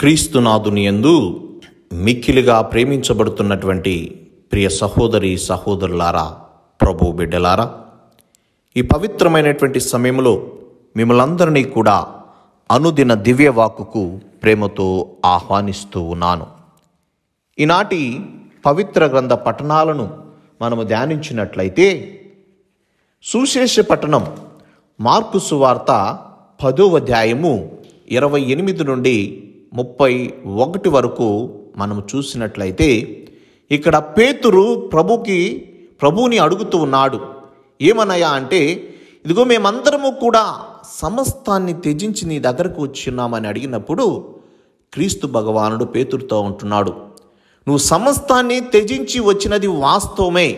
క్రీస్తునాథుని ఎందు మిక్కిలిగా ప్రేమించబడుతున్నటువంటి ప్రియ సహోదరి సహోదరులారా ప్రభు బిడ్డలారా ఈ పవిత్రమైనటువంటి సమయంలో మిమ్మలందరినీ కూడా అనుదిన దివ్యవాకుకు ప్రేమతో ఆహ్వానిస్తూ ఉన్నాను ఈనాటి పవిత్ర గ్రంథ పఠనాలను మనము ధ్యానించినట్లయితే సుశేష పట్టణం మార్కు సువార్త పదో అధ్యాయము ఇరవై ఎనిమిది నుండి ముప్పై ఒకటి వరకు మనం చూసినట్లయితే ఇక్కడ పేతురు ప్రభుకి ప్రభువుని అడుగుతూ ఉన్నాడు ఏమనయా అంటే ఇదిగో మేమందరము కూడా సమస్తాన్ని త్యజించి నీ దగ్గరకు వచ్చిన్నామని అడిగినప్పుడు క్రీస్తు భగవానుడు పేతురుతో ఉంటున్నాడు నువ్వు సమస్తాన్ని త్యజించి వచ్చినది వాస్తవమే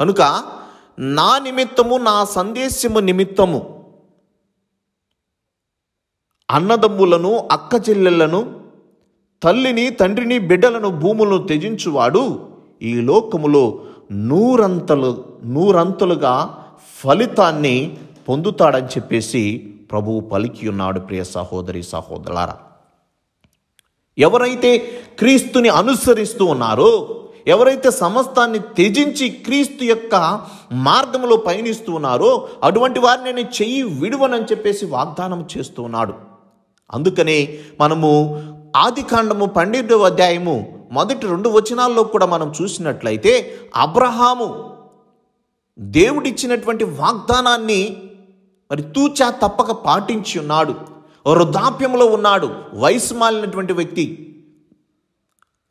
కనుక నా నిమిత్తము నా సందేశము నిమిత్తము అన్నదమ్ములను అక్క చెల్లెళ్లను తల్లిని తండ్రిని బిడ్డలను భూములను త్యజించువాడు ఈ లోకములో నూరంతలు నూరంతలుగా ఫలితాన్ని పొందుతాడని చెప్పేసి ప్రభువు పలికి ఉన్నాడు ప్రియ సహోదరి సహోదరులారా ఎవరైతే క్రీస్తుని అనుసరిస్తూ ఉన్నారో ఎవరైతే సమస్తాన్ని త్యజించి క్రీస్తు యొక్క మార్గంలో పయనిస్తూ ఉన్నారో అటువంటి వారిని నేను చెయ్యి విడువనని చెప్పేసి వాగ్దానం చేస్తూ ఉన్నాడు అందుకనే మనము ఆది కాండము పన్నెండవ అధ్యాయము మొదటి రెండు వచనాల్లో కూడా మనం చూసినట్లయితే అబ్రహాము దేవుడిచ్చినటువంటి వాగ్దానాన్ని మరి తూచా తప్పక పాటించి ఉన్నాడు వృద్ధాప్యంలో ఉన్నాడు వయసు మాలినటువంటి వ్యక్తి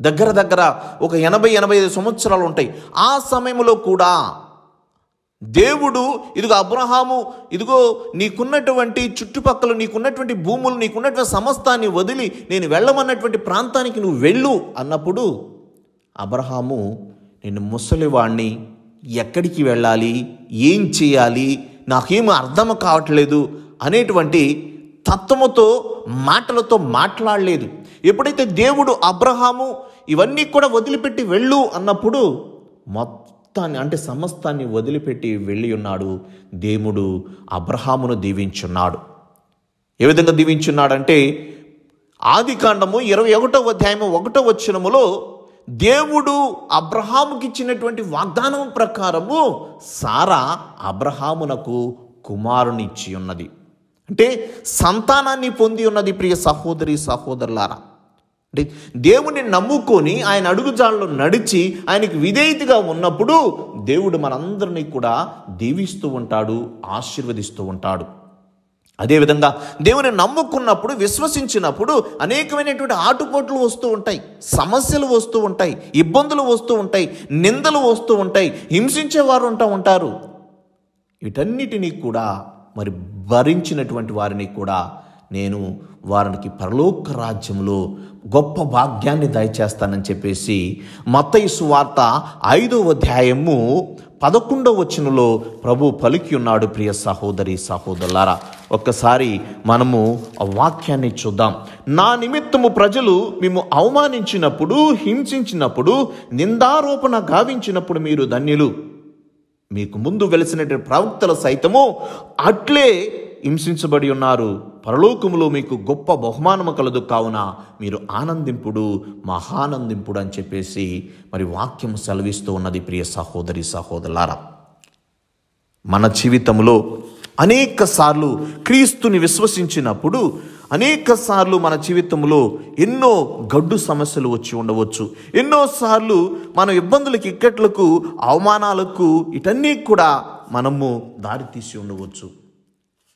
దగ్గర దగ్గర ఒక ఎనభై ఎనభై ఐదు సంవత్సరాలు ఉంటాయి ఆ సమయంలో కూడా దేవుడు ఇదిగో అబ్రహాము ఇదిగో నీకున్నటువంటి చుట్టుపక్కల నీకున్నటువంటి భూములు నీకున్నటువంటి సమస్తాన్ని వదిలి నేను వెళ్ళమన్నటువంటి ప్రాంతానికి నువ్వు వెళ్ళు అన్నప్పుడు అబ్రహాము నేను ముసలివాణ్ణి ఎక్కడికి వెళ్ళాలి ఏం చేయాలి నాకేం అర్థం కావట్లేదు అనేటువంటి తత్వముతో మాటలతో మాట్లాడలేదు ఎప్పుడైతే దేవుడు అబ్రహాము ఇవన్నీ కూడా వదిలిపెట్టి వెళ్ళు అన్నప్పుడు మొత్తం మొత్తాన్ని అంటే సమస్తాన్ని వదిలిపెట్టి వెళ్ళి ఉన్నాడు దేవుడు అబ్రహామును దీవించున్నాడు ఏ విధంగా దీవించున్నాడంటే ఆది కాండము ఇరవై ఒకటో అధ్యాయము ఒకటో వచ్చినములో దేవుడు అబ్రహాముకిచ్చినటువంటి వాగ్దానం ప్రకారము సారా అబ్రహామునకు కుమారునిచ్చి ఉన్నది అంటే సంతానాన్ని పొంది ఉన్నది ప్రియ సహోదరి సహోదరులారా అంటే దేవుణ్ణి నమ్ముకొని ఆయన అడుగుజాలలో నడిచి ఆయనకి విధేయతగా ఉన్నప్పుడు దేవుడు మనందరినీ కూడా దీవిస్తూ ఉంటాడు ఆశీర్వదిస్తూ ఉంటాడు అదేవిధంగా దేవుని నమ్ముకున్నప్పుడు విశ్వసించినప్పుడు అనేకమైనటువంటి ఆటుపోట్లు వస్తూ ఉంటాయి సమస్యలు వస్తూ ఉంటాయి ఇబ్బందులు వస్తూ ఉంటాయి నిందలు వస్తూ ఉంటాయి హింసించేవారు ఉంటా ఉంటారు వీటన్నిటినీ కూడా మరి భరించినటువంటి వారిని కూడా నేను వారికి పరలోక రాజ్యంలో గొప్ప భాగ్యాన్ని దయచేస్తానని చెప్పేసి మతయుసు వార్త ఐదవ అధ్యాయము పదకొండవ వచనంలో ప్రభు పలికి ఉన్నాడు ప్రియ సహోదరి సహోదరులారా ఒక్కసారి మనము ఆ వాక్యాన్ని చూద్దాం నా నిమిత్తము ప్రజలు మేము అవమానించినప్పుడు హింసించినప్పుడు నిందారోపణ గావించినప్పుడు మీరు ధన్యులు మీకు ముందు వెలిసినటువంటి ప్రవక్తల సైతము అట్లే హింసించబడి ఉన్నారు పరలోకములో మీకు గొప్ప బహుమానము కలదు కావున మీరు ఆనందింపుడు మహానందింపుడు అని చెప్పేసి మరి వాక్యం సెలవిస్తూ ఉన్నది ప్రియ సహోదరి సహోదరులారా మన జీవితంలో అనేక సార్లు క్రీస్తుని విశ్వసించినప్పుడు అనేక సార్లు మన జీవితంలో ఎన్నో గడ్డు సమస్యలు వచ్చి ఉండవచ్చు ఎన్నోసార్లు మన ఇబ్బందులకు ఇక్కట్లకు అవమానాలకు ఇటన్నీ కూడా మనము దారితీసి ఉండవచ్చు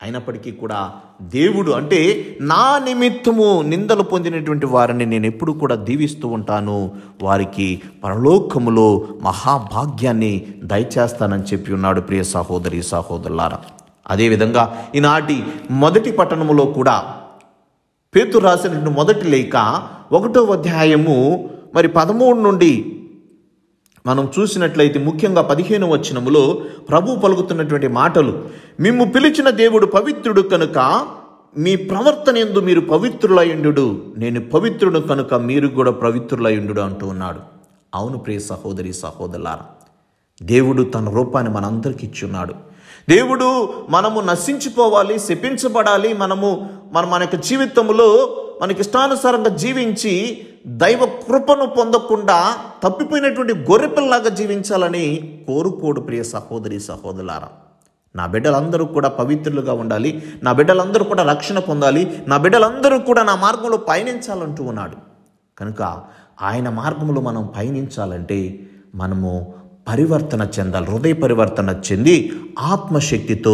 అయినప్పటికీ కూడా దేవుడు అంటే నా నిమిత్తము నిందలు పొందినటువంటి వారిని నేను ఎప్పుడు కూడా దీవిస్తూ ఉంటాను వారికి పరలోకములో మహాభాగ్యాన్ని దయచేస్తానని చెప్పి ఉన్నాడు ప్రియ సహోదరి సహోదరులారా అదేవిధంగా ఈనాటి మొదటి పట్టణములో కూడా పేతు రాసినటువంటి మొదటి లేఖ ఒకటో అధ్యాయము మరి పదమూడు నుండి మనం చూసినట్లయితే ముఖ్యంగా పదిహేను వచనములో ప్రభు పలుకుతున్నటువంటి మాటలు మిమ్ము పిలిచిన దేవుడు పవిత్రుడు కనుక మీ ప్రవర్తన ఎందు మీరు పవిత్రులయుండు నేను పవిత్రుడు కనుక మీరు కూడా పవిత్రులయుండు అంటూ ఉన్నాడు అవును ప్రియ సహోదరి సహోదరులారా దేవుడు తన రూపాన్ని మనందరికి ఇచ్చున్నాడు దేవుడు మనము నశించిపోవాలి శపించబడాలి మనము మనం మన యొక్క జీవితంలో మనకి ఇష్టానుసారంగా జీవించి దైవ కృపను పొందకుండా తప్పిపోయినటువంటి గొర్రెపిల్లలాగా జీవించాలని కోరుకోడు ప్రియ సహోదరి సహోదరులారా నా బిడ్డలందరూ కూడా పవిత్రులుగా ఉండాలి నా బిడ్డలందరూ కూడా రక్షణ పొందాలి నా బిడ్డలందరూ కూడా నా మార్గంలో పయనించాలంటూ ఉన్నాడు కనుక ఆయన మార్గంలో మనం పయనించాలంటే మనము పరివర్తన చెందాలి హృదయ పరివర్తన చెంది ఆత్మశక్తితో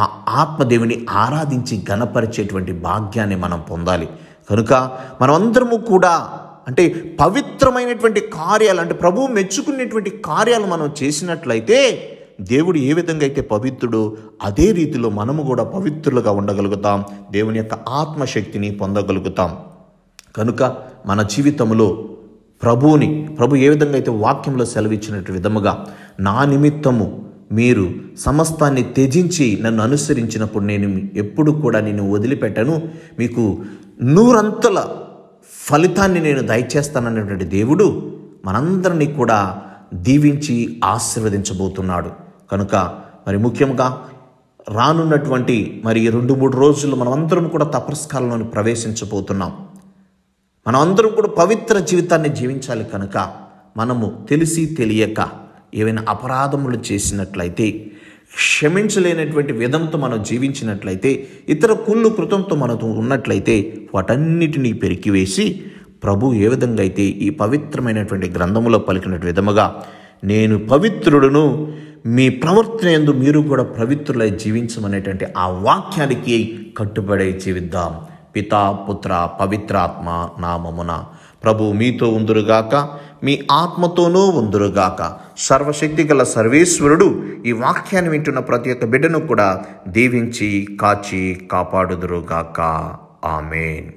ఆ ఆత్మదేవిని ఆరాధించి గణపరిచేటువంటి భాగ్యాన్ని మనం పొందాలి కనుక మనమందరము కూడా అంటే పవిత్రమైనటువంటి కార్యాలు అంటే ప్రభువు మెచ్చుకునేటువంటి కార్యాలు మనం చేసినట్లయితే దేవుడు ఏ విధంగా అయితే పవిత్రుడో అదే రీతిలో మనము కూడా పవిత్రులుగా ఉండగలుగుతాం దేవుని యొక్క ఆత్మశక్తిని పొందగలుగుతాం కనుక మన జీవితంలో ప్రభువుని ప్రభు ఏ విధంగా అయితే వాక్యంలో సెలవిచ్చినట్టు విధముగా నా నిమిత్తము మీరు సమస్తాన్ని త్యజించి నన్ను అనుసరించినప్పుడు నేను ఎప్పుడు కూడా నేను వదిలిపెట్టను మీకు నూరంతల ఫలితాన్ని నేను దయచేస్తాననేటువంటి దేవుడు మనందరినీ కూడా దీవించి ఆశీర్వదించబోతున్నాడు కనుక మరి ముఖ్యంగా రానున్నటువంటి మరి రెండు మూడు రోజులు మనమందరం కూడా తపస్కాలంలోని ప్రవేశించబోతున్నాం అందరం కూడా పవిత్ర జీవితాన్ని జీవించాలి కనుక మనము తెలిసి తెలియక ఏవైనా అపరాధములు చేసినట్లయితే క్షమించలేనటువంటి విధంతో మనం జీవించినట్లయితే ఇతర కుళ్ళు కృతంతో మనతో ఉన్నట్లయితే వాటన్నిటినీ పెరికివేసి ప్రభు ఏ విధంగా అయితే ఈ పవిత్రమైనటువంటి గ్రంథములో పలికిన విధముగా నేను పవిత్రుడును మీ ప్రవర్తన ఎందు మీరు కూడా పవిత్రులై జీవించమనేటువంటి ఆ వాక్యానికి కట్టుబడి జీవిద్దాం పితా పుత్ర పవిత్రాత్మ నామమున ప్రభు మీతో ఉందురుగాక మీ ఆత్మతోనూ ఉందురుగాక సర్వశక్తి గల సర్వేశ్వరుడు ఈ వాక్యాన్ని వింటున్న ప్రతి ఒక్క బిడ్డను కూడా దీవించి కాచి కాపాడుదురుగాక ఆమెన్